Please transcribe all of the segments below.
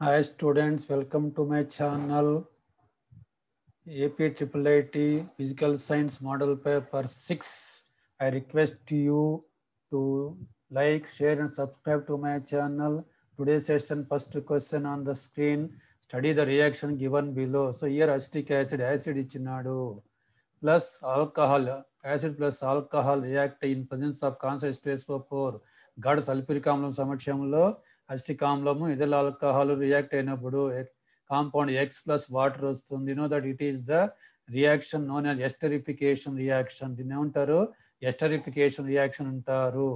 Hi students, welcome to my channel. AP IIIT Physical Science Model Paper 6. I request you to like, share and subscribe to my channel. Today's session, first question on the screen. Study the reaction given below. So here acetic acid, acid ichinadu plus alcohol, acid plus alcohol react in presence of cancer stress for 4. God sulfuric amlam samadhyamlo acetic ఆమ్లము alcohol react అయినప్పుడు compound X plus water వస్తుంది know that it is the reaction known as esterification reaction దీన్ని ఏమంటారు esterification reaction అంటారు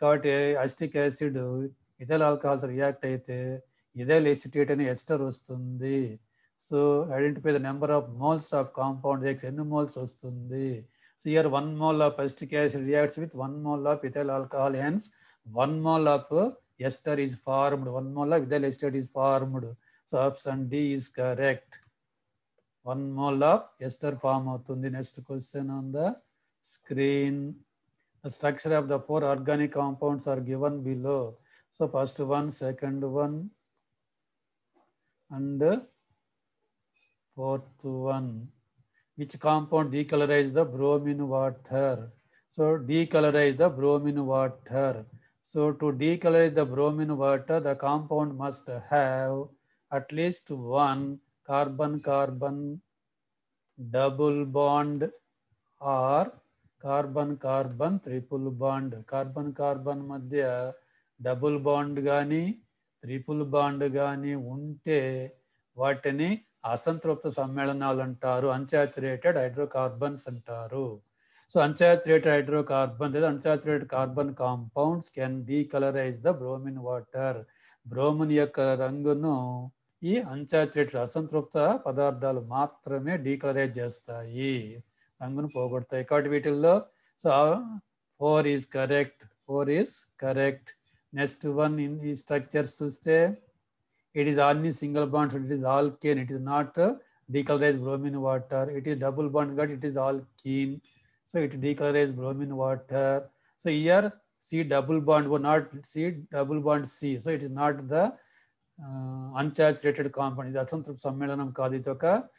కాబట్టి acetic acid ethyl ఆల్కహాల్తో react అయితే ఇదే ఎసిటేట్ అనే ఎస్టర్ వస్తుంది so identify the number of moles of compound X ఎన్ని మోల్స్ వస్తుంది so here one mole of acetic acid reacts with one mole of ethyl alcohol hence one mole of ester is formed one of. vinyl ester is formed so option d is correct one mole of ester form avutundi next question on the screen the structure of the four organic compounds are given below so first one second one and fourth one which compound decolorize the bromine water so decolorize the bromine water So to decolorize the bromine water, the compound must have at least one carbon-carbon double bond or carbon-carbon triple bond. Carbon-carbon మధ్య double bond కానీ triple bond కానీ ఉంటే వాటిని అసంతృప్త సమ్మేళనాలు అంటారు unsaturated hydrocarbons అంటారు So unsaturated hydrocarbon, the unsaturated carbon compounds can decolorize the bromine water. Bromine యొక్క రంగును ఈ అన్సాచురేటెడ్ అసంతృప్త పదార్థాలు మాత్రమే డీకలరైజ్ చేస్తాయి రంగును పోగొడతాయి కాబట్టి వీటిల్లో so four is correct four is correct next one in ఈ స్ట్రక్చర్స్ చూస్తే ఇట్ ఈస్ అన్ని single bonds it is alkane it is not decolourize bromine water it is double bond కాబట్టి it is alkene So it decolorizes bromine water. So here C double bond, will not C double bond C. So it is not the uh, uncharged rated compound. That's asantrupt sammelanam kaditoka,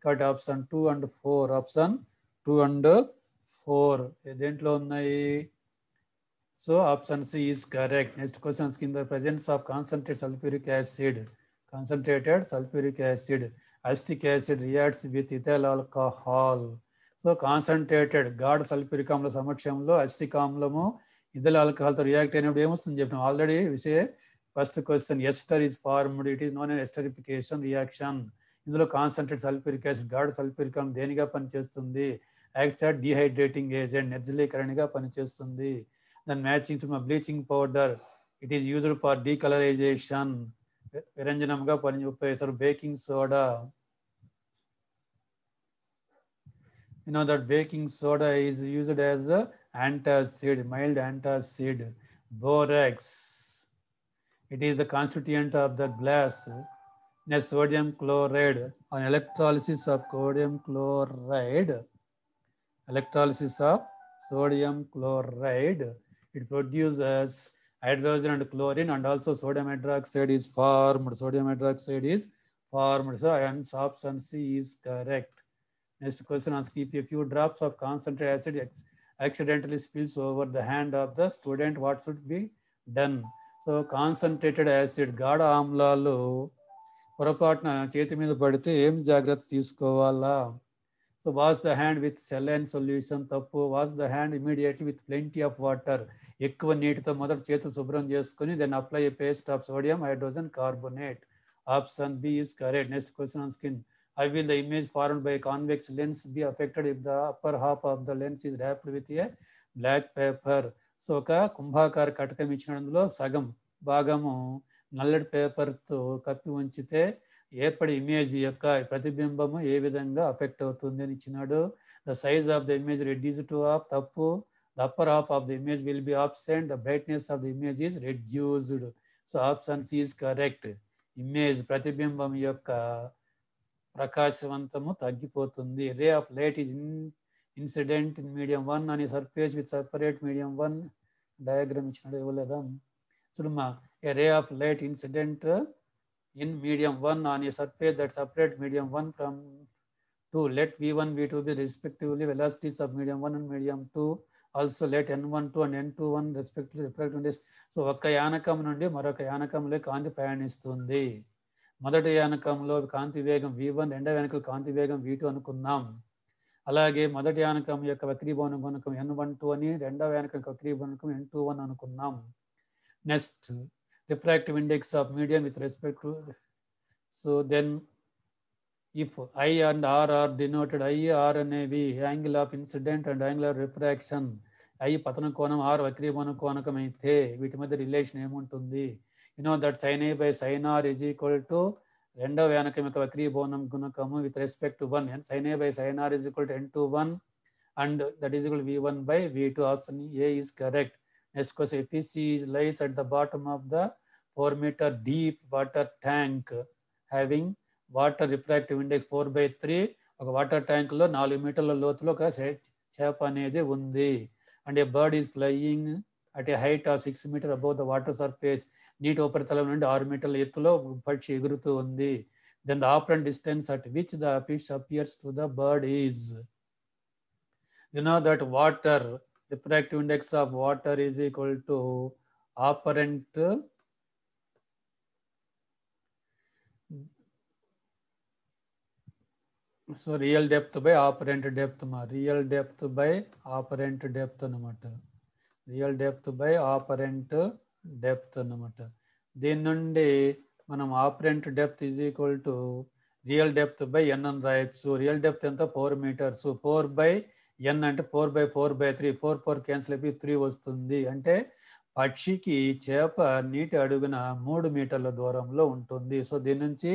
Cut option 2 and 4, option 2 and 4. So option C is correct. Next question is In the presence of concentrated sulfuric acid. Concentrated sulfuric acid. Acetic acid reacts with ethyl alcohol. So concentrated గాఢ sulphuric ఆమ్ల సమక్షంలో acetic ఆమ్లము ఇద్దల ఆల్కహాల్తో react అయినప్పుడు ఏమొస్తుంది చెప్పినాం already విషయ first question ester is formed it is known and esterification reaction ఇందులో concentrate sulphuric acid గాఢ sulphuric ఆమ్లం దేనిగా పనిచేస్తుంది యాక్సాడ్ డిహైడ్రేటింగ్ ఏజెంట్ నిర్జలీకరణగా పనిచేస్తుంది దాని matching to bleaching powder it is used for decolourization విరంజనంగా పని ఉపయోగిస్తారు baking soda you know that baking soda is used as a antacid, mild antacid, borax. It is the constituent of the glass in sodium chloride on electrolysis of sodium chloride. Electrolysis of sodium chloride. It produces hydrogen and chlorine and also sodium hydroxide is formed. Sodium hydroxide is formed. So, and option C is correct. Next question asks if a few drops of concentrated acid accidentally spills over the hand of the student, what should be done? So concentrated acid గాఢ ఆమ్లాలు పొరపాటున చేతి మీద పడితే ఏం జాగ్రత్త తీసుకోవాలా so wash the hand with saline solution తప్పు wash the hand immediately with plenty of water ఎక్కువ నీటితో మొదట చేతులు శుభ్రం చేసుకుని then apply a paste of sodium hydrogen carbonate option B is correct next question on skin How will the image formed by a convex lens be affected if the upper half of the lens is wrapped with a black paper so ఒక కుంభాకార కటకం ఇచ్చినందులో సగం భాగము నల్లటి పేపర్తో కప్పి ఉంచితే ఏర్పడి image యొక్క ప్రతిబింబము ఏ విధంగా అఫెక్ట్ అవుతుంది అని ఇచ్చినాడు the size of the image reduce to half తప్పు the upper half of the image will be absent the brightness of the image is reduced so option is correct image ప్రతిబింబం యొక్క ప్రకాశవంతము తగ్గిపోతుంది ray of light is in incident in medium one అని surface with separate medium one diagram ఇచ్చినట్టు ఇవ్వలేదా చూడమ్మా a ray of light incident in medium one on a surface that separate medium one from two let v one v two be respectively velocities of medium one and medium two also let n one two and n two one respectively reflect so ఒక్క యానకం నుండి మరొక యానకంలో కాంతి ప్రయాణిస్తుంది మొదటి యానకంలో కాంతి వేగం V one రెండవ యానకం కాంతి వేగం వి two అనుకుందాం అలాగే మొదటి యానకం యొక్క వక్రీభవన గుణకం ఎన్ వన్ టూ అని రెండవ యానకం వక్రీభవనకం ఎన్ టూ వన్ అనుకున్నాం next refractive index of medium with respect so then if i and r are denoted i r అనేవి angle of incident and angle of refraction i పతన కోణం ఆర్ వక్రీభవన కోణకం అయితే వీటి మధ్య రిలేషన్ ఏముంటుంది you know that sine A by sine R is equal to రెండవ వ్యానకం యొక్క వక్రీభవనం గుణకము with respect to one sine A by sine R is equal to N two one and that is equal V one by V two option A is correct next question FEC is lies at the bottom of the four metre deep water tank having water refractive index four by three ఒక water ట్యాంక్లో నాలుగు మీటర్ల లోతులో ఒక చేప అనేది ఉంది and a bird is flying at a height of six metre above the water surface నీటి ఉపరితలం నుండి ఆరు మీటర్ల ఎత్తులో పక్షి ఎగురుతూ ఉంది then the apparent distance at which the fish appears to the bird is you know that water refractive index of water is equal to apparent so real depth by apparent depth మా real depth by apparent depth అనమాట real depth by apparent depth అన్నమాట దీని నుండి మనం apparent depth is equal to real depth by N అని రాయొచ్చు real depth ఎంత four metres four by N అంటే four by four by three four four cancel అయిపోయి త్రీ వస్తుంది అంటే పక్షికి చేప నీటి అడుగున మూడు మీటర్ల దూరంలో ఉంటుంది సో దీని నుంచి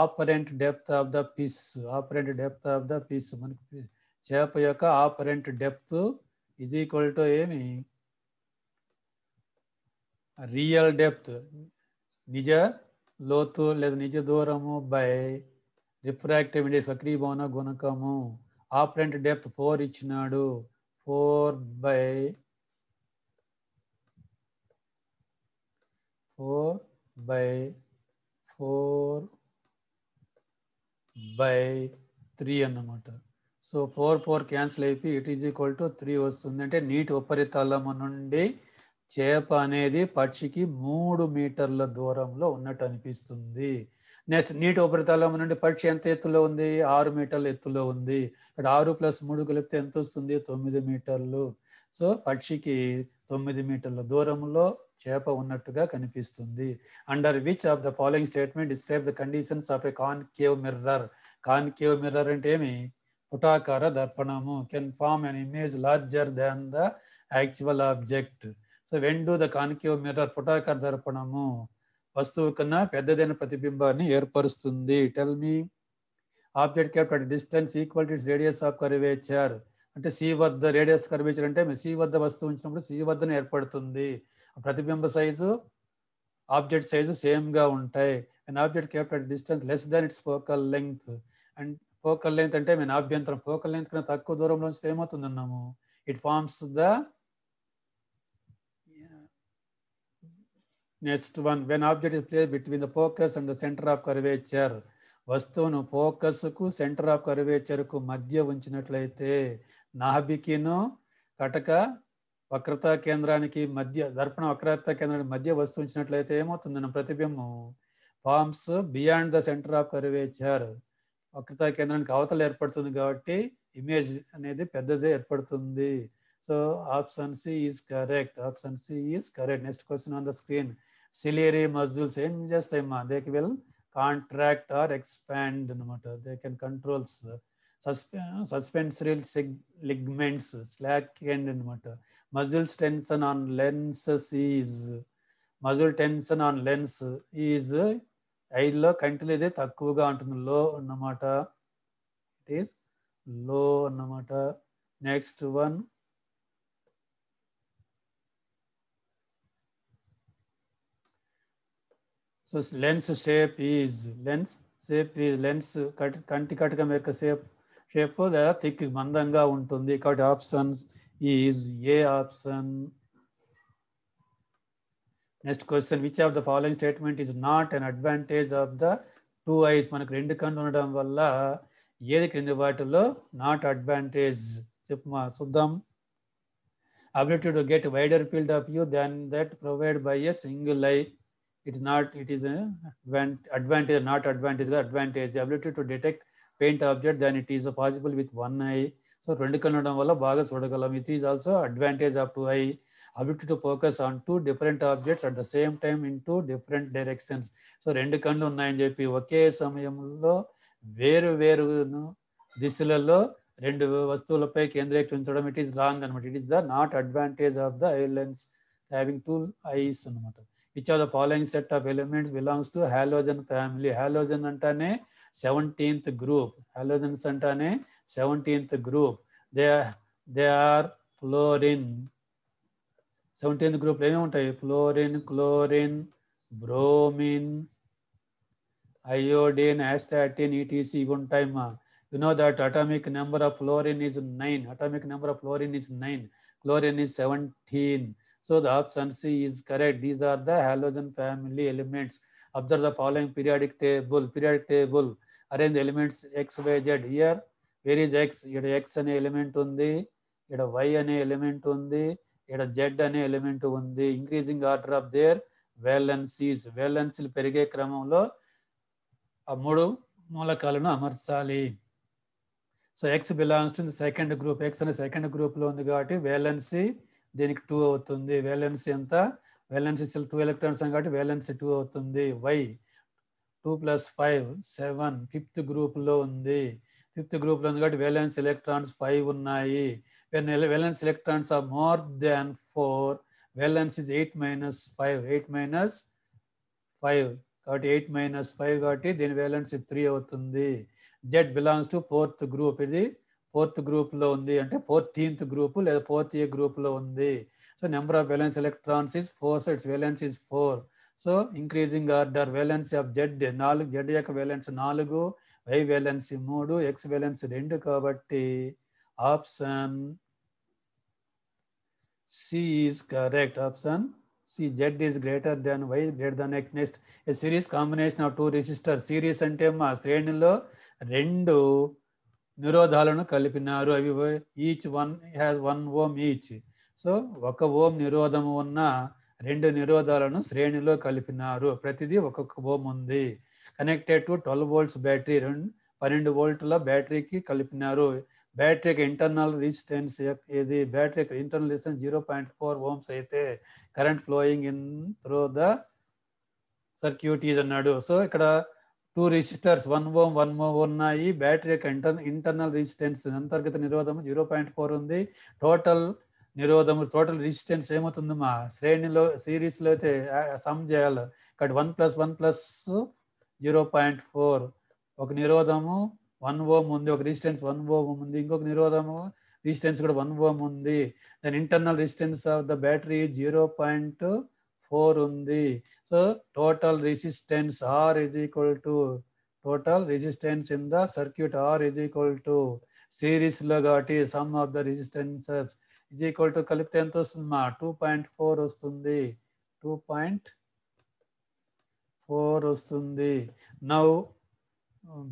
apparent depth of the fish apparent depth of the fish మనకి చేప యొక్క apparent depth is equal to ఏమి రియల్ డెప్త్ నిజ లోతు లేదా నిజ దూరము బై రిఫ్రాక్టివ్ ఇండెక్స్ వక్రీభవన గుణకము ఆపరెంట్ డెప్త్ ఫోర్ ఇచ్చినాడు four by four by four by three అన్నమాట సో ఫోర్ ఫోర్ క్యాన్సిల్ అయిపోయి it is equal to three వస్తుంది అంటే నీటి ఉపరితలము నుండి చేప అనేది పక్షికి మూడు మీటర్ల దూరంలో ఉన్నట్టు అనిపిస్తుంది నెక్స్ట్ నీటి ఉపరితలం నుండి పక్షి ఎంత ఎత్తులో ఉంది ఆరు మీటర్ల ఎత్తులో ఉంది ఇక్కడ ఆరు ప్లస్ మూడు కలిపితే ఎంత వస్తుంది తొమ్మిది మీటర్లు సో పక్షికి తొమ్మిది మీటర్ల దూరంలో చేప ఉన్నట్టుగా కనిపిస్తుంది under which of the following statement describe the conditions of concave mirror concave mirror అంటే ఏమి పుటాకార దర్పణము can form an image larger than the actual object so when the concave mirror పుటాకార దర్పణము వస్తువు కన్నా పెద్దదైన ప్రతిబింబాన్ని ఏర్పరుస్తుంది tell me object kept at distance equal to its radius of curvature అంటే సి వద్ద రేడియస్ కర్వేచర్ అంటే సి వద్ద వస్తువు ఉంచినప్పుడు సి వద్దన ఏర్పడుతుంది ప్రతిబింబ సైజు ఆబ్జెక్ట్ సైజు సేమ్గా ఉంటాయి and object kept at distance less than its focal length and focal length అంటే మేము ఆభ్యంతరం ఫోకల్ లెంగ్త్ కన్నా తక్కువ దూరంలో ఏమవుతుంది అన్నాము it forms the next one when object is place between the focus and the centre of curvature వస్తువును ఫోకస్కు centre of కర్వేచర్కు మధ్య ఉంచినట్లయితే నాభికిను కటక వక్రతా కేంద్రానికి మధ్య దర్పణ వక్రత కేంద్రానికి మధ్య వస్తువు ఉంచినట్లయితే నా ప్రతిబింబం forms beyond the centre of curvature వక్రతా కేంద్రానికి అవతల ఏర్పడుతుంది కాబట్టి ఇమేజ్ అనేది పెద్దది ఏర్పడుతుంది so option C is correct option C is correct next question on the screen ciliary muscles ఏం చేస్తాయమ్మా they will contract or expand అనమాట they can controls suspensory ligaments slack and అనమాట muscles tension on lenses is muscle tension on lens is ఐలో కంటిలో ఇది తక్కువగా ఉంటుంది లో అన్నమాట ఇట్ ఈస్ లో అన్నమాట next one so lens shape is lens shape is lens cut కంటి కటకం యొక్క షేప్ షేప్ లేదా తిక్కి మందంగా ఉంటుంది కాబట్టి option is A option next question which of the following statement is not an advantage of the two eyes మనకు రెండు కళ్ళు ఉండడం వల్ల ఏది క్రింది వాటిలో నాట్ అడ్వాంటేజ్ చెప్పు మా చూద్దాం ability to get wider field of view than that provide by a single eye it not it it advantage not advantage advantage advantage to detect faint object detect it is then it is possible with so రెండు కన్నడం వల్ల బాగా చూడగలం it is also advantage of two eye ability to focus on two different objects at the same time in two different directions so రెండు కళ్ళు ఉన్నాయని చెప్పి ఒకే సమయంలో వేరు వేరు దిశలలో రెండు వస్తువులపై కేంద్రీకరించడం ఇట్ ఈస్ రాంగ్ అనమాట it is the not advantage of the eye lens having two eyes అనమాట which of the following set of elements belongs to halogen family halogen antane 17th group halogens antane 17th group they are they are fluorine 17th group le em untayi fluorine chlorine bromine iodine astatine etc ivi untayi ma you know that atomic number of fluorine is 9 atomic number of fluorine is 9 chlorine is 17 So the option C is correct. These are the halogen family elements. Observe the following periodic table. Periodic table. Arrange the elements X, Y, Z here. Where is X? ఇక్కడ X అనే element ఉంది ఇక్కడ Y అనే element ఉంది ఇక్కడ Z అనే element ఉంది increasing order of their valencies వేలెన్సీలు పెరిగే క్రమంలో ఆ మూడు మూలకాలను అమర్చాలి so X belongs to second group X అనే సెకండ్ గ్రూప్లో ఉంది కాబట్టి వేలెన్సీ దీనికి టూ అవుతుంది వేలెన్సీ ఎంత వేలెన్సీ టూ ఎలక్ట్రాన్స్ కాబట్టి వేలెన్సీ టూ అవుతుంది Y two plus five seven fifth గ్రూప్లో ఉంది ఫిఫ్త్ గ్రూప్లో ఉంది కాబట్టి వ్యాలెన్స్ ఎలక్ట్రాన్స్ ఫైవ్ ఉన్నాయి valence electrons are more than four valence is eight minus five eight minus five కాబట్టి ఎయిట్ మైనస్ ఫైవ్ కాబట్టి దీని వ్యాలెన్స్ త్రీ అవుతుంది Z belongs to fourth group ఇది ఫోర్త్ గ్రూప్లో ఉంది అంటే ఫోర్టీన్త్ గ్రూప్ లేదా ఫోర్త్ ఏ గ్రూప్లో ఉంది so number of valence electrons is four sets valence is four so increasing order valence of Z నాలుగు జెడ్ యొక్క వేలెన్స్ నాలుగు వై వేలెన్స్ మూడు ఎక్స్ వెలెన్స్ రెండు కాబట్టి option C is correct option C Z is greater then Y greater than X next a series combination of two resistor series అంటే మా శ్రేణిలో రెండు నిరోధాలను కలిపినారు అవి each one has one ohm each so ఒక ఓం నిరోధము ఉన్న రెండు నిరోధాలను శ్రేణిలో కలిపినారు ప్రతిదీ ఒక్కొక్క ఓం ఉంది connected to twelve volts battery రెండు పన్నెండు వోల్ట్ల బ్యాటరీకి కలిపినారు బ్యాటరీకి ఇంటర్నల్ రిజిస్టెన్స్ ఏది బ్యాటరీకి internal resistance zero point four ohms అయితే current flowing in through the circuit is అన్నాడు సో ఇక్కడ two resistors one ohm one ohm ఉన్నాయి బ్యాటరీ యొక్క ఇంటర్ ఇంటర్నల్ రెసిస్టెన్స్ అంతర్గత నిరోధము జీరో పాయింట్ ఫోర్ ఉంది టోటల్ నిరోధము టోటల్ రెసిస్టెన్స్ ఏమవుతుంది మా శ్రేణిలో సిరీస్లో అయితే సమ్ చేయాలి కాబట్టి one plus one plus zero point four ఒక నిరోధము వన్ ఓమ్ ఉంది ఒక రెసిస్టెన్స్ వన్ ఓం ఉంది ఇంకొక నిరోధము రెసిస్టెన్స్ కూడా వన్ ఓమ్ ఉంది దాని internal resistance of the battery zero point four ఉంది so total resistance R is equal to total resistance in the circuit R is equal to సిరీస్లో కాబట్టి sum of the resistances is equal to కలిపితే ఎంత వస్తుందమ్మా two point four వస్తుంది two point four వస్తుంది now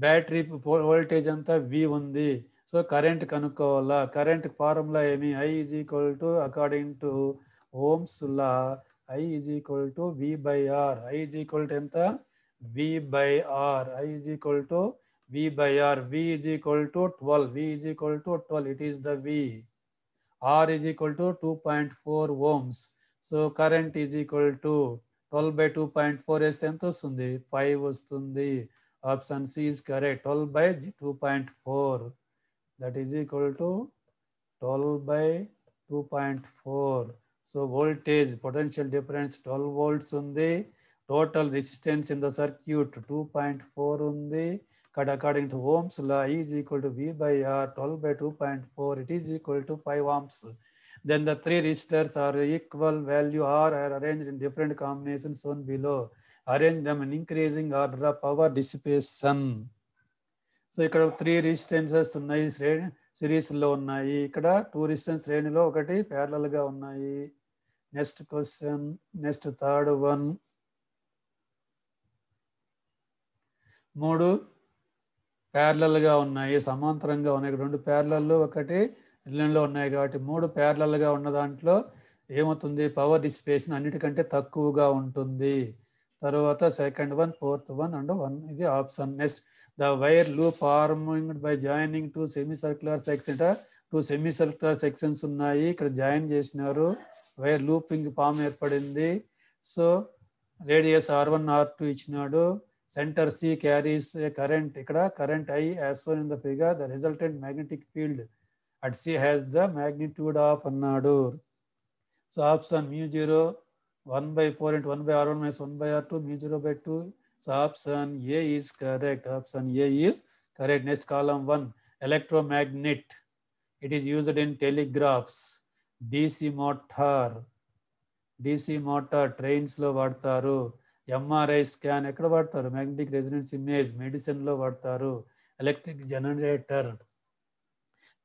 battery voltage అంతా V ఉంది so current కనుక్కోవాలా కరెంట్ ఫార్ములా ఏమి I is equal to according to ohm's law i is equal to v by r i is equal to ಎಂತ v by r i is equal to v by r v is equal to 12 v is equal to 12 it is the v r is equal to 2.4 ohms so current is equal to 12 by 2.4 is two point four వేస్తే ఎంత వస్తుంది five వస్తుంది option C is correct twelve by two point four that is equal to so voltage potential difference twelve volts ఉంది total resistance in the circuit two point four ఉంది cut according to ohm's law is equal to V by R twelve by two point four it is equal to five amps then the three resistors are equal value are are arrange in different combination shown below arrange them in increasing order of power dissipation so ఇక్కడ three resistances ఉన్నాయి శ్రేణి సిరీస్లో ఉన్నాయి ఇక్కడ two రిజిస్టెన్స్ శ్రేణిలో ఒకటి ప్యారలల్గా ఉన్నాయి next question next third one మూడు ప్యారలల్గా ఉన్నాయి సమాంతరంగా ఉన్నాయి రెండు ప్యారలల్లో ఒకటి ఇళ్ళలో ఉన్నాయి కాబట్టి మూడు ప్యారలల్గా ఉన్న దాంట్లో ఏమవుతుంది పవర్ డిస్పేషన్ అన్నిటికంటే తక్కువగా ఉంటుంది తర్వాత second one fourth one and one ఇది option next the wire loop forming by joining two semicircular section two semicircular sections ఉన్నాయి ఇక్కడ జాయిన్ చేసినారు వైర్ లూపింగ్ ఫామ్ ఏర్పడింది so radius R one R two ఇచ్చినాడు centre C carries a current ఇక్కడ current I as in the figure the resultant magnetic field at C has the magnitude of అన్నాడు so option mu zero one by four into one by R one minus one by R two mu zero by two so option A is correct option A is correct next column one electromagnet it is used in telegraphs DC motor DC motor ట్రైన్స్లో వాడతారు MRI scan ఎక్కడ వాడతారు magnetic residence image మెడిసిన్లో వాడతారు electric generator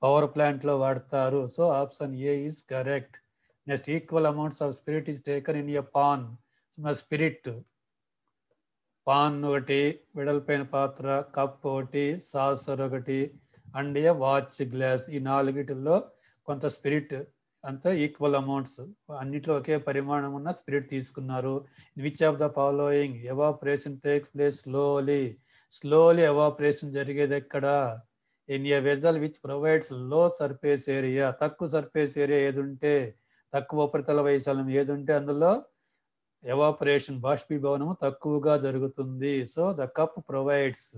power ప్లాంట్లో వాడతారు so option A is correct next equal amounts of spirit is taken in your pan spirit pan ఒకటి వెడల్పైన పాత్ర కప్ ఒకటి సాసర్ ఒకటి అండ్ ఏ వాచ్ గ్లాస్ ఈ నాలుగిటిల్లో కొంత స్పిరిట్ అంతా ఈక్వల్ అమౌంట్స్ అన్నిట్లో ఒకే పరిమాణం ఉన్న స్పిరిట్ తీసుకున్నారు which of the following evaporation takes place slowly slowly evaporation జరిగేది ఎక్కడ in a vessel which provides low surface area తక్కువ సర్ఫేస్ ఏరియా ఏదుంటే తక్కువ ఉపరితల వైశాల్యం ఏదుంటే అందులో ఎవాపరేషన్ బాష్పీభవనము తక్కువగా జరుగుతుంది సో ద కప్ ప్రొవైడ్స్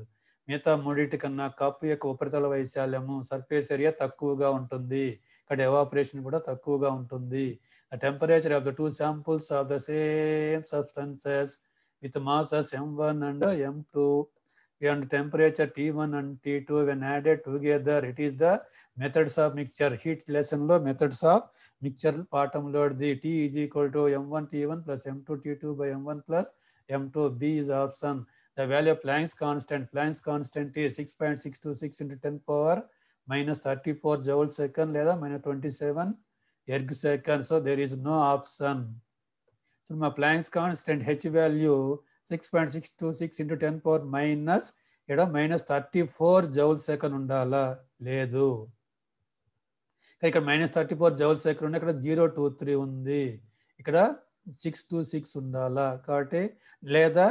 మిగతా మూడింటి కన్నా కప్పు యొక్క ఉపరితల వైశాల్యము సర్ఫేస్ ఏరియా తక్కువగా ఉంటుంది ఇక్కడ ఎవాపరేషన్ కూడా తక్కువగా ఉంటుంది ఆ temperature of the two samples of the same substances with masses M one and M two and temperature T one and T two when added together it is the methods of mixture heat lesson లో methods of mixture పాఠంలో the T is equal to M one T one plus M two T two by M one plus M two B is option the value of Planck's constant. Planck's constant is 6.626 into 10 power minus 34 joule second లేదా minus 27 erg second. So there is no option. So my Planck's constant H value 6.626 into 10 power minus ఇక్కడ minus thirty four joule second ఉండాలా లేదు ఇక్కడ minus thirty four joule second ఉంది ఇక్కడ zero two three ఉంది ఇక్కడ six two six ఉండాలా కాబట్టి లేదా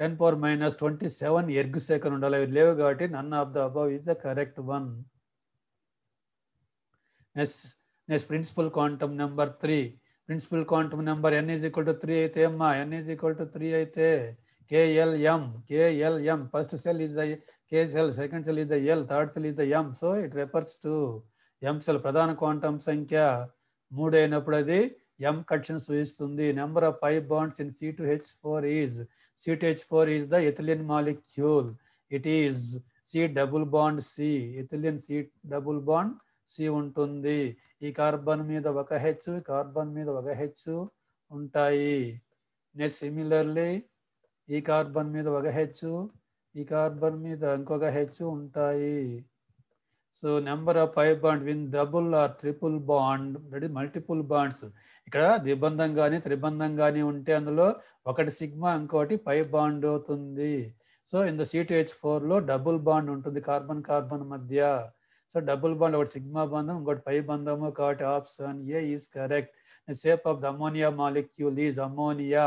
ten power minus twenty seven erg second ఉండాలి లేవు కాబట్టి none of the above is the correct one next next principal quantum number three principal quantum number N is equal to three అయితే అమ్మా N is equal to three అయితే KLM KLM first cell is the K cell second cell is the L third cell is the M so it refers to M cell ప్రధాన quantum సంఖ్య మూడు అయినప్పుడు అది M కక్షన్ సూచిస్తుంది number of five bonds in C two H four is CTH4 is the ethylene molecule. It is C double bond C, ethylene C double bond C ఉంటుంది ఈ carbon మీద ఒక హెచ్ కార్బన్ మీద ఒక హెచ్ ఉంటాయి next similarly ఈ carbon మీద ఒక హెచ్ ఈ కార్బన్ మీద ఇంకొక హెచ్ ఉంటాయి so number of five bond in double or triple bond ready multiple bonds ఇక్కడ ద్విబంధం కానీ త్రిబంధం కానీ ఉంటే అందులో ఒకటి సిగ్మా ఇంకోటి పై బాండ్ అవుతుంది సో ఇన్ ద సిటీహెచ్ ఫోర్లో డబుల్ బాండ్ ఉంటుంది కార్బన్ కార్బన్ మధ్య సో డబుల్ బాండ్ ఒకటి సిగ్మా బంధం ఇంకోటి పై బంధము కాబట్టి option A is correct shape of the ammonia molecule is ammonia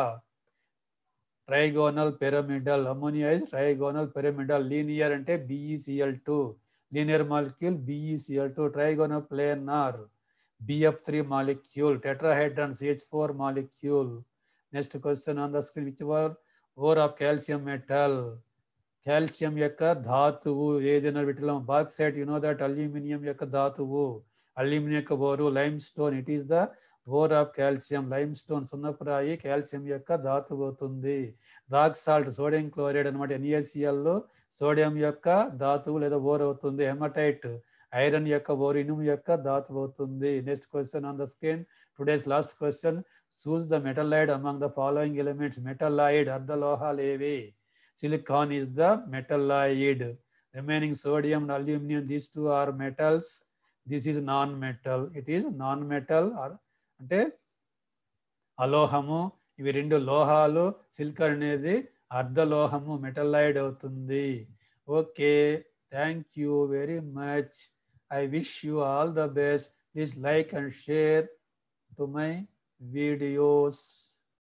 trigonal pyramidal ammonia is trigonal pyramidal linear అంటే BECL two e linear molecule BeCl2 trigonoplanar BF3 molecule tetrahedron CH4 molecule next question on the screen which were ore of calcium metal calcium యొక్క ధాతువు edena వీటిలో bauxite you know that aluminium యొక్క ధాతువు aluminium యొక్క ore limestone it is the ore of calcium limestone సున్నపురాయి calcium యొక్క ధాతు అవుతుంది రాక్ సాల్ట్ సోడియం క్లోరైడ్ అనమాట ఎన్ఏసిఎల్లో సోడియం యొక్క ధాతువు లేదా ఓర్ అవుతుంది హెమటైట్ ఐరన్ యొక్క ఓర్ ఇనుము యొక్క ధాతు అవుతుంది next question on the screen today's last question choose the metalloid among the following elements metalloid అర్ధ లోహాలు ఏవి silicon is the metalloid remaining sodium aluminium these these are metals this this non metal it is non metal are అంటే అలోహము ఇవి రెండు లోహాలు సిల్కర్ అనేది అర్ధలోహము మెటలైడ్ అవుతుంది okay thank you very much I wish you all the best please like and share to my videos